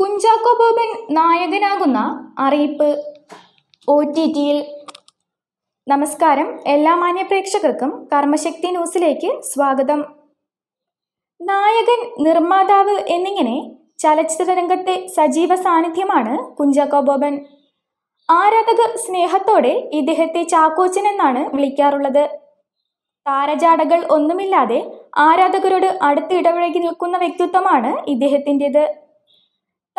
കുഞ്ചാക്കോ ബോബൻ നായകനാകുന്ന അറിയിപ്പ് O T ടിയിൽ നമസ്കാരം എല്ലാ മാന്യ പ്രേക്ഷകർക്കും കർമ്മശക്തി ന്യൂസിലേക്ക് സ്വാഗതം നായകൻ നിർമ്മാതാവ് എന്നിങ്ങനെ ചലച്ചിത്ര രംഗത്തെ സജീവ സാന്നിധ്യമാണ് കുഞ്ചാക്കോ ബോബൻ ആരാധകർ സ്നേഹത്തോടെ ഇദ്ദേഹത്തെ ചാക്കോച്ചൻ എന്നാണ് വിളിക്കാറുള്ളത് താരജാടകൾ ഒന്നുമില്ലാതെ ആരാധകരോട് അടുത്ത് ഇടപഴകി നിൽക്കുന്ന വ്യക്തിത്വമാണ് ഇദ്ദേഹത്തിൻ്റെത്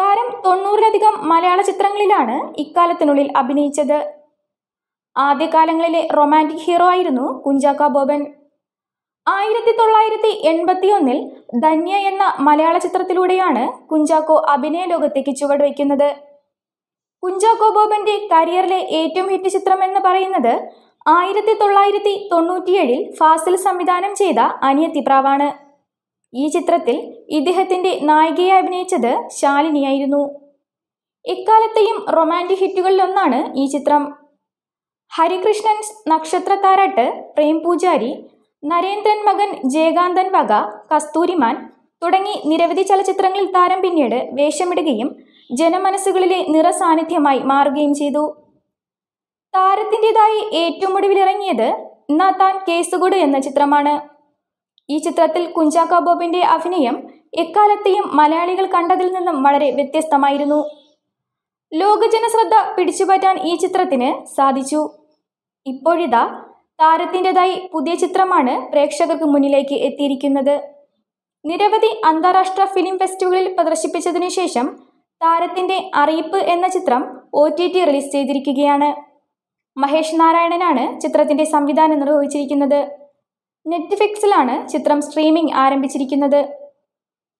താരം തൊണ്ണൂറിലധികം മലയാള ചിത്രങ്ങളിലാണ് ഇക്കാലത്തിനുള്ളിൽ അഭിനയിച്ചത് ആദ്യകാലങ്ങളിലെ റൊമാൻറ്റിക് ഹീറോ ആയിരുന്നു കുഞ്ചാക്ക ബോബൻ ആയിരത്തി തൊള്ളായിരത്തി എൺപത്തിയൊന്നിൽ ധന്യ എന്ന മലയാള ചിത്രത്തിലൂടെയാണ് കുഞ്ചാക്കോ അഭിനയ ലോകത്തേക്ക് ചുവടുവയ്ക്കുന്നത് കുഞ്ചാക്കോ ബോബന്റെ കരിയറിലെ ഏറ്റവും ഹിറ്റ് ചിത്രം എന്ന് പറയുന്നത് ആയിരത്തി തൊള്ളായിരത്തി തൊണ്ണൂറ്റിയേഴിൽ ഫാസിൽ സംവിധാനം ചെയ്ത അനിയത്തിപ്രാവാണ് ഈ ചിത്രത്തിൽ ഇദ്ദേഹത്തിന്റെ നായികയായി അഭിനയിച്ചത് ശാലിനിയായിരുന്നു ഇക്കാലത്തെയും റൊമാൻറ്റിക് ഹിറ്റുകളിലൊന്നാണ് ഈ ചിത്രം ഹരികൃഷ്ണൻസ് നക്ഷത്ര താരാട്ട് പ്രേം പൂജാരി നരേന്ദ്രൻ മകൻ ജയകാന്തൻ വക കസ്തൂരിമാൻ തുടങ്ങി നിരവധി ചലച്ചിത്രങ്ങളിൽ താരം പിന്നീട് വേഷമിടുകയും ജനമനസ്സുകളിലെ നിറസാന്നിധ്യമായി മാറുകയും ചെയ്തു താരത്തിൻ്റെതായി ഏറ്റവും ഒടുവിലിറങ്ങിയത് എന്നാ താൻ കേസുകൂട് എന്ന ചിത്രമാണ് ഈ ചിത്രത്തിൽ കുഞ്ചാക്കോ ബോബിന്റെ അഭിനയം എക്കാലത്തെയും മലയാളികൾ കണ്ടതിൽ നിന്നും വളരെ വ്യത്യസ്തമായിരുന്നു ലോകജനശ്രദ്ധ പിടിച്ചുപറ്റാൻ ഈ ചിത്രത്തിന് സാധിച്ചു ഇപ്പോഴിതാ താരത്തിൻ്റെതായി പുതിയ ചിത്രമാണ് പ്രേക്ഷകർക്ക് മുന്നിലേക്ക് എത്തിയിരിക്കുന്നത് നിരവധി അന്താരാഷ്ട്ര ഫിലിം ഫെസ്റ്റിവലിൽ പ്രദർശിപ്പിച്ചതിനു ശേഷം താരത്തിൻ്റെ അറിയിപ്പ് എന്ന ചിത്രം ഒ ടി ടി റിലീസ് ചെയ്തിരിക്കുകയാണ് മഹേഷ് നാരായണനാണ് ചിത്രത്തിൻ്റെ സംവിധാനം നിർവഹിച്ചിരിക്കുന്നത് നെറ്റ്ഫ്ലിക്സിലാണ് ചിത്രം സ്ട്രീമിംഗ് ആരംഭിച്ചിരിക്കുന്നത്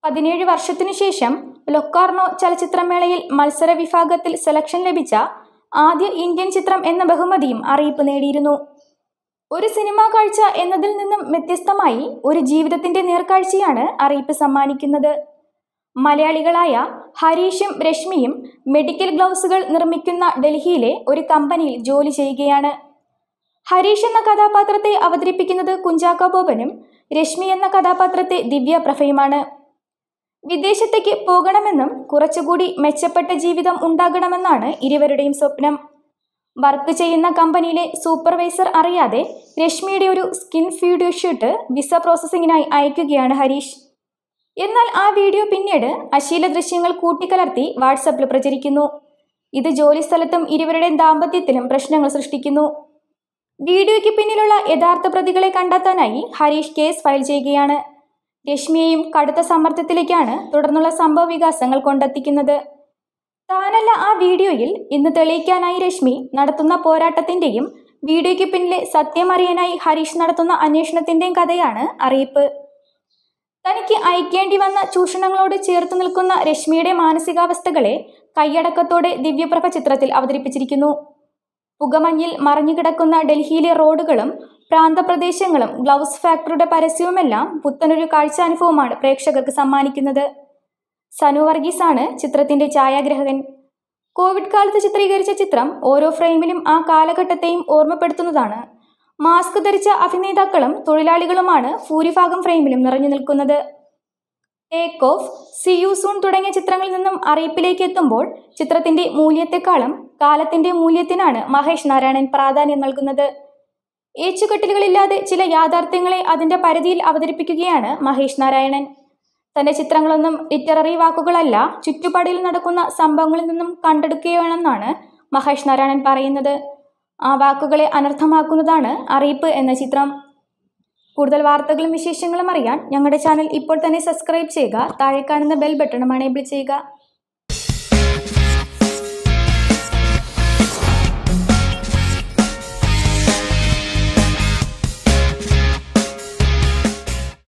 പതിനേഴ് വർഷത്തിനു ശേഷം ലൊക്കാർണോ ചലച്ചിത്രമേളയിൽ മത്സര വിഭാഗത്തിൽ സെലക്ഷൻ ലഭിച്ച ആദ്യ ഇന്ത്യൻ ചിത്രം എന്ന ബഹുമതിയും അറിയിപ്പ് നേടിയിരുന്നു ഒരു സിനിമാ കാഴ്ച എന്നതിൽ നിന്നും വ്യത്യസ്തമായി ഒരു ജീവിതത്തിന്റെ നേർക്കാഴ്ചയാണ് അറിയിപ്പ് സമ്മാനിക്കുന്നത് മലയാളികളായ ഹരീഷും രശ്മിയും മെഡിക്കൽ ഗ്ലൗസുകൾ നിർമ്മിക്കുന്ന ഡൽഹിയിലെ ഒരു കമ്പനിയിൽ ജോലി ചെയ്യുകയാണ് ഹരീഷ് എന്ന കഥാപാത്രത്തെ അവതരിപ്പിക്കുന്നത് കുഞ്ചാക്ക ബോബനും രശ്മി എന്ന കഥാപാത്രത്തെ ദിവ്യ പ്രഭയുമാണ് വിദേശത്തേക്ക് പോകണമെന്നും കുറച്ചുകൂടി മെച്ചപ്പെട്ട ജീവിതം ഉണ്ടാകണമെന്നാണ് ഇരുവരുടെയും സ്വപ്നം വർക്ക് ചെയ്യുന്ന കമ്പനിയിലെ സൂപ്പർവൈസർ അറിയാതെ രശ്മിയുടെ ഒരു സ്കിൻ ഫീഡ് ഷീട്ട് വിസ പ്രോസസ്സിങ്ങിനായി അയക്കുകയാണ് ഹരീഷ് എന്നാൽ ആ വീഡിയോ പിന്നീട് അശീല ദൃശ്യങ്ങൾ കൂട്ടിക്കലർത്തി വാട്സപ്പിൽ പ്രചരിക്കുന്നു ഇത് ജോലിസ്ഥലത്തും ഇരുവരുടെയും ദാമ്പത്യത്തിലും പ്രശ്നങ്ങൾ സൃഷ്ടിക്കുന്നു വീഡിയോയ്ക്ക് പിന്നിലുള്ള യഥാർത്ഥ പ്രതികളെ കണ്ടെത്താനായി ഹരീഷ് കേസ് ഫയൽ ചെയ്യുകയാണ് രശ്മിയെയും കടുത്ത സമ്മർദ്ദത്തിലേക്കാണ് തുടർന്നുള്ള സംഭവ വികാസങ്ങൾ കൊണ്ടെത്തിക്കുന്നത് താനല്ല ആ വീഡിയോയിൽ ഇന്ന് തെളിയിക്കാനായി രശ്മി നടത്തുന്ന പോരാട്ടത്തിന്റെയും വീഡിയോയ്ക്ക് പിന്നിലെ സത്യം അറിയാനായി ഹരീഷ് നടത്തുന്ന അന്വേഷണത്തിന്റെയും കഥയാണ് അറിയിപ്പ് തനിക്ക് അയക്കേണ്ടി വന്ന ചൂഷണങ്ങളോട് ചേർത്ത് നിൽക്കുന്ന രശ്മിയുടെ മാനസികാവസ്ഥകളെ കൈയടക്കത്തോടെ ദിവ്യപ്രഭ ചിത്രത്തിൽ അവതരിപ്പിച്ചിരിക്കുന്നു പുകമഞ്ഞിൽ മറിഞ്ഞുകിടക്കുന്ന ഡൽഹിയിലെ റോഡുകളും പ്രാന്തപ്രദേശങ്ങളും ഗ്ലൗസ് ഫാക്ടറിയുടെ പരസ്യവുമെല്ലാം പുത്തനൊരു കാഴ്ചാനുഭവമാണ് പ്രേക്ഷകർക്ക് സമ്മാനിക്കുന്നത് സനു വർഗീസാണ് ചിത്രത്തിന്റെ ഛായാഗ്രഹകൻ കോവിഡ് കാലത്ത് ചിത്രീകരിച്ച ചിത്രം ഓരോ ഫ്രെയിമിലും ആ കാലഘട്ടത്തെയും ഓർമ്മപ്പെടുത്തുന്നതാണ് മാസ്ക് ധരിച്ച അഭിനേതാക്കളും തൊഴിലാളികളുമാണ് ഭൂരിഭാഗം ഫ്രെയിമിലും നിറഞ്ഞു നിൽക്കുന്നത് take off C U soon തുടങ്ങിയ ചിത്രങ്ങളിൽ നിന്നും അറിയിപ്പിലേക്ക് എത്തുമ്പോൾ ചിത്രത്തിന്റെ മൂല്യത്തെക്കാളും കാലത്തിന്റെ മൂല്യത്തിനാണ് മഹേഷ് നാരായണൻ പ്രാധാന്യം നൽകുന്നത് ഏച്ചുകെട്ടലുകളില്ലാതെ ചില യാഥാർത്ഥ്യങ്ങളെ അതിന്റെ പരിധിയിൽ അവതരിപ്പിക്കുകയാണ് മഹേഷ് നാരായണൻ തന്റെ ചിത്രങ്ങളൊന്നും ലിറ്റററി വാക്കുകളല്ല ചുറ്റുപാടിൽ നടക്കുന്ന സംഭവങ്ങളിൽ നിന്നും കണ്ടെടുക്കുകയാണെന്നാണ് മഹേഷ് നാരായണൻ പറയുന്നത് ആ വാക്കുകളെ അനർത്ഥമാക്കുന്നതാണ് അറിയിപ്പ് എന്ന ചിത്രം കൂടുതൽ വാർത്തകളും വിശേഷങ്ങളും അറിയാൻ ഞങ്ങളുടെ ചാനൽ ഇപ്പോൾ തന്നെ സബ്സ്ക്രൈബ് ചെയ്യുക താഴെ കാണുന്ന ബെൽ ബട്ടണും അണേബിൾ ചെയ്യുക